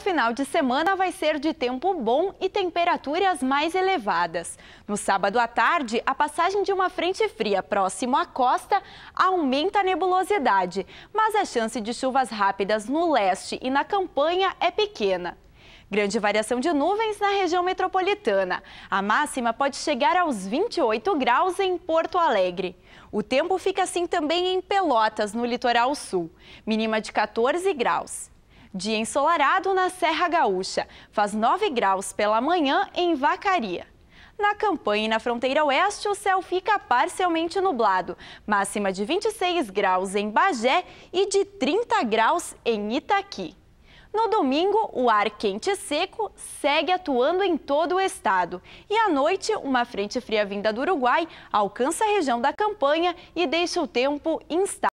final de semana vai ser de tempo bom e temperaturas mais elevadas. No sábado à tarde, a passagem de uma frente fria próximo à costa aumenta a nebulosidade, mas a chance de chuvas rápidas no leste e na campanha é pequena. Grande variação de nuvens na região metropolitana. A máxima pode chegar aos 28 graus em Porto Alegre. O tempo fica assim também em Pelotas, no litoral sul, mínima de 14 graus. Dia ensolarado na Serra Gaúcha. Faz 9 graus pela manhã em Vacaria. Na campanha e na fronteira oeste, o céu fica parcialmente nublado. Máxima de 26 graus em Bagé e de 30 graus em Itaqui. No domingo, o ar quente e seco segue atuando em todo o estado. E à noite, uma frente fria vinda do Uruguai alcança a região da campanha e deixa o tempo instável.